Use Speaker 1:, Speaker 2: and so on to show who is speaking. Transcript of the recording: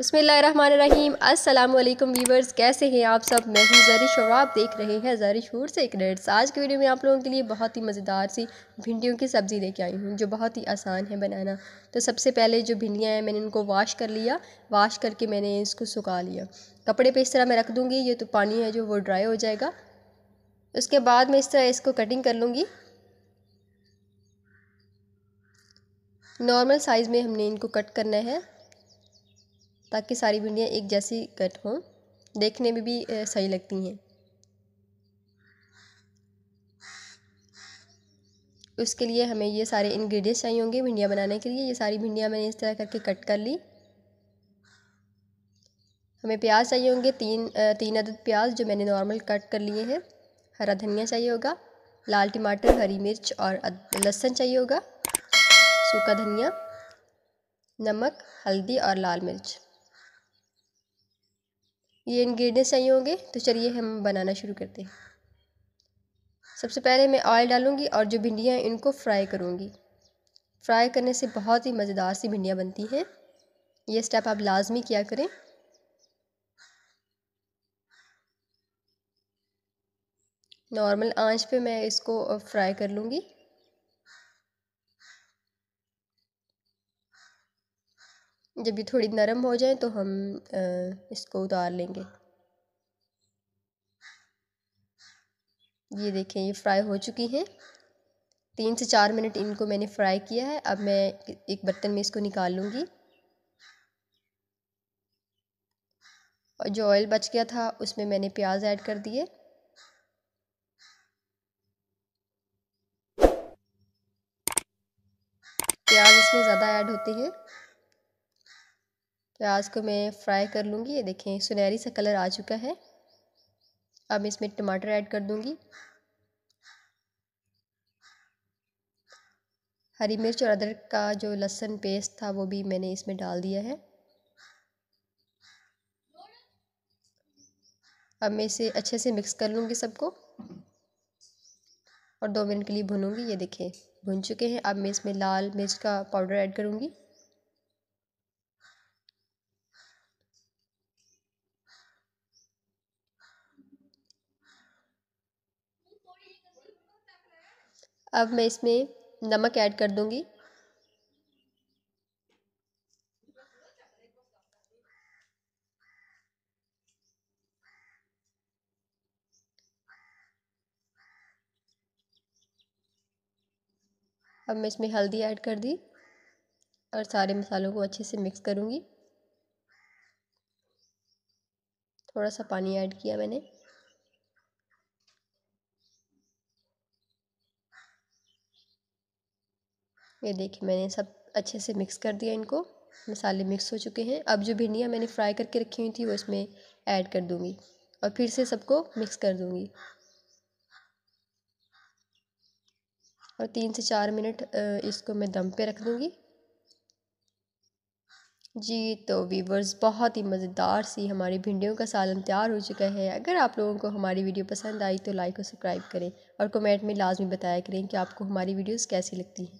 Speaker 1: बसमीम वालेकुम वीवर्स कैसे हैं आप सब मैं हूँ जरिश और आप देख रहे हैं जरिश फूड सीक्रेट्स आज की वीडियो में आप लोगों के लिए बहुत ही मज़ेदार सी भिंडियों की सब्ज़ी लेके आई हूँ जो बहुत ही आसान है बनाना तो सबसे पहले जो भिंडियाँ हैं मैंने इनको वाश कर लिया वाश करके मैंने इसको सुखा लिया कपड़े पर इस तरह मैं रख दूँगी ये तो पानी है जो वो ड्राई हो जाएगा उसके बाद मैं इस तरह इसको कटिंग कर लूँगी नॉर्मल साइज़ में हमने इनको कट करना है ताकि सारी भिंडियाँ एक जैसी कट हों देखने में भी सही लगती हैं उसके लिए हमें ये सारे इंग्रेडिएंट्स चाहिए होंगे भिंडियाँ बनाने के लिए ये सारी भिंडियाँ मैंने इस तरह करके कट कर ली हमें प्याज चाहिए होंगे तीन तीन अदद प्याज जो मैंने नॉर्मल कट कर लिए हैं हरा धनिया चाहिए होगा लाल टमाटर हरी मिर्च और लहसन चाहिए होगा सूखा धनिया नमक हल्दी और लाल मिर्च ये इन्ग्रीडियंट्स चाहिए होंगे तो चलिए हम बनाना शुरू करते हैं सबसे पहले मैं ऑयल डालूँगी और जो भिंडियाँ हैं इनको फ्राई करूँगी फ्राई करने से बहुत ही मज़ेदार सी भिंडियाँ बनती हैं ये स्टेप आप लाजमी किया करें नॉर्मल आंच पे मैं इसको फ्राई कर लूँगी जब ये थोड़ी नरम हो जाए तो हम इसको उतार लेंगे ये देखें ये फ्राई हो चुकी हैं तीन से चार मिनट इनको मैंने फ्राई किया है अब मैं एक बर्तन में इसको निकाल लूँगी और जो ऑयल बच गया था उसमें मैंने प्याज ऐड कर दिए प्याज इसमें ज़्यादा ऐड होते हैं प्याज तो को मैं फ्राई कर लूँगी ये देखें सुनहरी सा कलर आ चुका है अब इसमें टमाटर ऐड कर दूँगी हरी मिर्च और अदरक का जो लहसुन पेस्ट था वो भी मैंने इसमें डाल दिया है अब मैं इसे अच्छे से मिक्स कर लूँगी सबको और दो मिनट के लिए भुनूँगी ये देखें भुन चुके हैं अब मैं इसमें लाल मिर्च का पाउडर ऐड करूँगी अब मैं इसमें नमक ऐड कर दूंगी अब मैं इसमें हल्दी ऐड कर दी और सारे मसालों को अच्छे से मिक्स करूँगी थोड़ा सा पानी ऐड किया मैंने ये देखिए मैंने सब अच्छे से मिक्स कर दिया इनको मसाले मिक्स हो चुके हैं अब जो भिंडियाँ मैंने फ्राई करके रखी हुई थी वो इसमें ऐड कर दूँगी और फिर से सबको मिक्स कर दूँगी और तीन से चार मिनट इसको मैं दम पे रख दूँगी जी तो वीवर्स बहुत ही मज़ेदार सी हमारी भिंडियों का सालन तैयार हो चुका है अगर आप लोगों को हमारी वीडियो पसंद आई तो लाइक और सब्सक्राइब करें और कमेंट में लाजमी बताया करें कि आपको हमारी वीडियोज़ कैसी लगती हैं